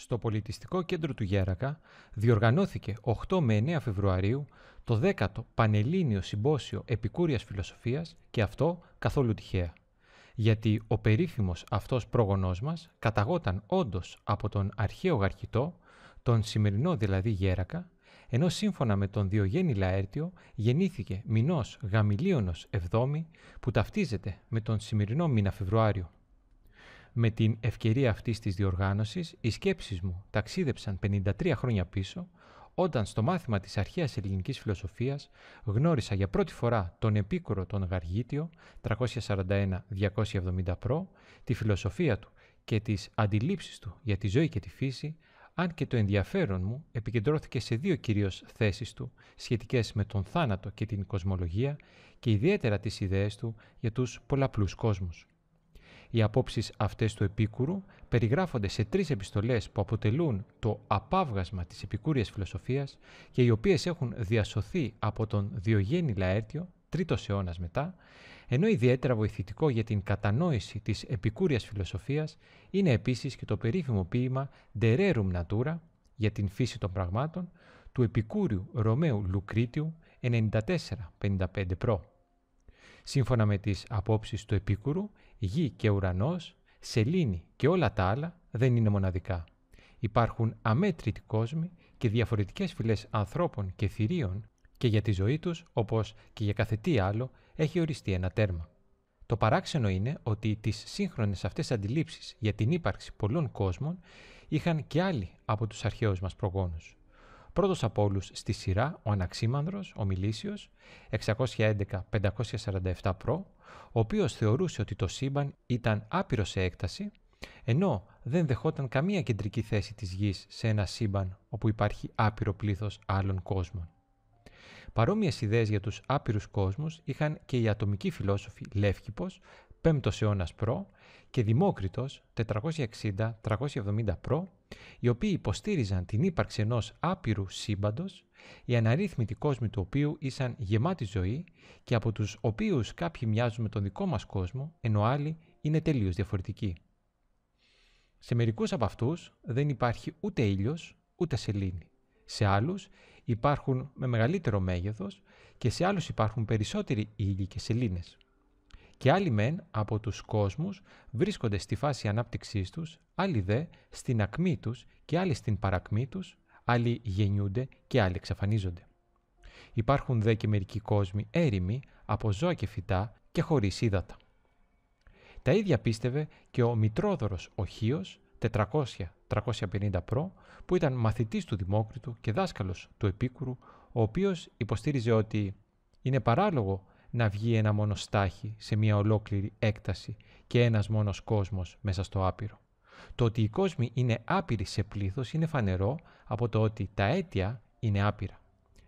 στο Πολιτιστικό Κέντρο του Γέρακα διοργανώθηκε 8 με 9 Φεβρουαρίου το 10ο Πανελλήνιο Συμπόσιο Επικούριας Φιλοσοφίας και αυτό καθόλου τυχαία. Γιατί ο περίφημος αυτός πρόγονός μας καταγόταν όντως από τον αρχαίο γαρχητό, τον σημερινό δηλαδή Γέρακα, ενώ σύμφωνα με τον Διογέννη Λαέρτιο γεννήθηκε μηνός Γαμιλίωνος Εβδόμη που ταυτίζεται με τον σημερινό μήνα Φεβρουάριο. Με την ευκαιρία αυτής της διοργάνωσης, οι σκέψεις μου ταξίδεψαν 53 χρόνια πίσω, όταν στο μάθημα της αρχαίας ελληνικής φιλοσοφίας γνώρισα για πρώτη φορά τον επίκουρο τον Γαργίτιο 341-270 προ, τη φιλοσοφία του και τις αντιλήψεις του για τη ζωή και τη φύση, αν και το ενδιαφέρον μου επικεντρώθηκε σε δύο κυρίως θέσεις του σχετικές με τον θάνατο και την κοσμολογία και ιδιαίτερα τις ιδέες του για τους πολλαπλούς κόσμους. Οι απόψεις αυτές του Επίκουρου περιγράφονται σε τρεις επιστολές που αποτελούν το απάβγασμα της επικούριας φιλοσοφίας και οι οποίες έχουν διασωθεί από τον Διογέννη Λαέρτιο, τρίτος αιώνας μετά, ενώ ιδιαίτερα βοηθητικό για την κατανόηση της επικούριας φιλοσοφίας είναι επίσης και το περίφημο ποίημα rerum Natura» για την φύση των πραγμάτων του επικούριου Ρωμαίου Λουκρίτιου 94-55 π.Χ. Σύμφωνα με τις απόψεις του Επίκουρου, γη και ουρανός, σελήνη και όλα τα άλλα δεν είναι μοναδικά. Υπάρχουν αμέτρητοι κόσμοι και διαφορετικές φυλές ανθρώπων και θηρίων και για τη ζωή τους, όπως και για κάθε τι άλλο, έχει οριστεί ένα τέρμα. Το παράξενο είναι ότι τις σύγχρονες αυτές αντιλήψεις για την ύπαρξη πολλών κόσμων είχαν και άλλοι από τους αρχαίους μας προγόνους. Πρώτος από όλους στη σειρά ο Αναξίμανδρος, ο μιλισιος 611 611-547 προ, ο οποίος θεωρούσε ότι το σύμπαν ήταν άπειρο σε έκταση, ενώ δεν δεχόταν καμία κεντρική θέση της γης σε ένα σύμπαν όπου υπάρχει άπειρο πλήθος άλλων κόσμων. Παρόμοιες ιδέες για τους άπειρους κόσμους είχαν και οι ατομικοί φιλόσοφοι Λεύκηπος, 5ο αιώνας προ και Δημόκριτος 460-370 προ οι οποίοι υποστήριζαν την ύπαρξη ενός άπειρου σύμπαντος, οι αναρρύθμιτοι κόσμοι του οποίου ήσαν γεμάτη ζωή και από τους οποίους κάποιοι μοιάζουν με τον δικό μας κόσμο, ενώ άλλοι είναι τελείως διαφορετικοί. Σε μερικούς από αυτούς δεν υπάρχει ούτε ήλιος, ούτε σελήνη. Σε άλλους υπάρχουν με μεγαλύτερο μέγεθος και σε άλλους υπάρχουν περισσότεροι ήλιοι και σελήνες και άλλοι μεν από τους κόσμους βρίσκονται στη φάση ανάπτυξής τους, άλλοι δε στην ακμή τους και άλλοι στην παρακμή τους, άλλοι γεννιούνται και άλλοι εξαφανίζονται. Υπάρχουν δε και μερικοί κόσμοι έρημοι από ζώα και φυτά και χωρίς ύδατα. Τα ίδια πίστευε και ο μητροδωρος χιος Οχίος 400-350 προ, που ήταν μαθητής του Δημόκριτου και δάσκαλος του Επίκουρου, ο οποίος υποστήριζε ότι είναι παράλογο να βγει ένα μόνο στάχι σε μια ολόκληρη έκταση και ένας μόνος κόσμος μέσα στο άπειρο. Το ότι οι κόσμοι είναι άπειροι σε πλήθος είναι φανερό από το ότι τα αίτια είναι άπειρα.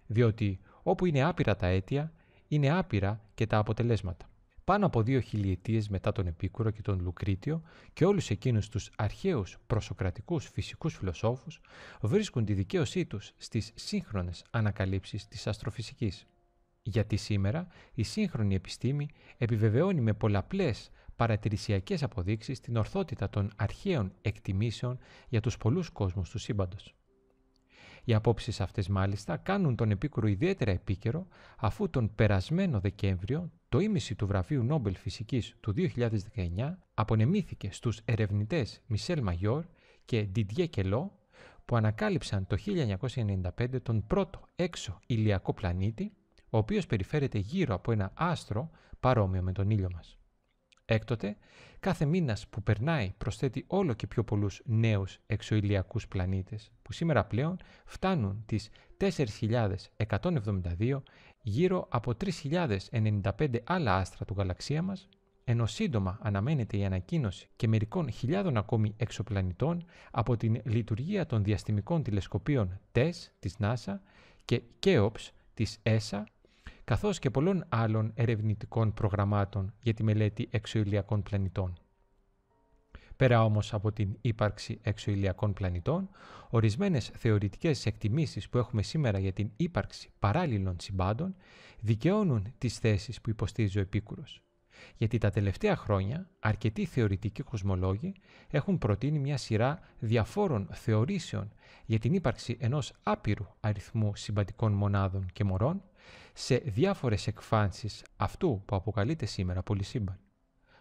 Διότι όπου είναι άπειρα τα αίτια, είναι άπειρα και τα αποτελέσματα. Πάνω από δύο χιλιετίες μετά τον Επίκουρο και τον Λουκρίτιο και όλους εκείνους τους αρχαίους προσοκρατικούς φυσικούς φιλοσόφους βρίσκουν τη δικαίωσή τους στις σύγχρονες ανακαλύψεις της αστροφυσικής. Γιατί σήμερα η σύγχρονη επιστήμη επιβεβαιώνει με πολλαπλές παρατηρησιακές αποδείξεις την ορθότητα των αρχαίων εκτιμήσεων για τους πολλούς κόσμους του σύμπαντος. Οι απόψεις αυτές μάλιστα κάνουν τον επίκουρο ιδιαίτερα επίκαιρο αφού τον περασμένο Δεκέμβριο το ίμιση του βραβείου Νόμπελ Φυσικής του 2019 απονεμήθηκε στους ερευνητές Μισελ Μαγιόρ και Ντιντιέ Κελό που ανακάλυψαν το 1995 τον πρώτο έξω ηλιακό πλανήτη ο οποίος περιφέρεται γύρω από ένα άστρο παρόμοιο με τον ήλιο μας. Έκτοτε, κάθε μήνας που περνάει προσθέτει όλο και πιο πολλούς νέους εξωηλιακούς πλανήτες, που σήμερα πλέον φτάνουν τις 4.172 γύρω από 3.095 άλλα άστρα του γαλαξία μας, ενώ σύντομα αναμένεται η ανακοίνωση και μερικών χιλιάδων ακόμη εξωπλανητών από την λειτουργία των διαστημικών τηλεσκοπίων TESS της NASA και KEOPS της ESA καθώς και πολλών άλλων ερευνητικών προγραμμάτων για τη μελέτη εξωηλιακών πλανητών. Πέρα όμως από την ύπαρξη εξωηλιακών πλανητών, ορισμένες θεωρητικές εκτιμήσεις που έχουμε σήμερα για την ύπαρξη παράλληλων συμπάντων δικαιώνουν τις θέσεις που υποστήριζε ο Επίκουρος. Γιατί τα τελευταία χρόνια αρκετοί θεωρητικοί κοσμολόγοι έχουν προτείνει μια σειρά διαφόρων θεωρήσεων για την ύπαρξη ενός άπειρου αριθμού συμπαντικών μονάδων και μορών σε διάφορες εκφάνσεις αυτού που αποκαλείται σήμερα πολυσύμπαν.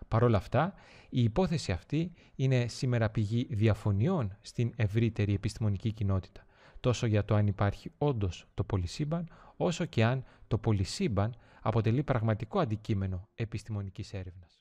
Παρ' όλα αυτά, η υπόθεση αυτή είναι σήμερα πηγή διαφωνιών στην ευρύτερη επιστημονική κοινότητα, τόσο για το αν υπάρχει όντως το πολυσύμπαν, όσο και αν το πολυσύμπαν αποτελεί πραγματικό αντικείμενο επιστημονικής έρευνας.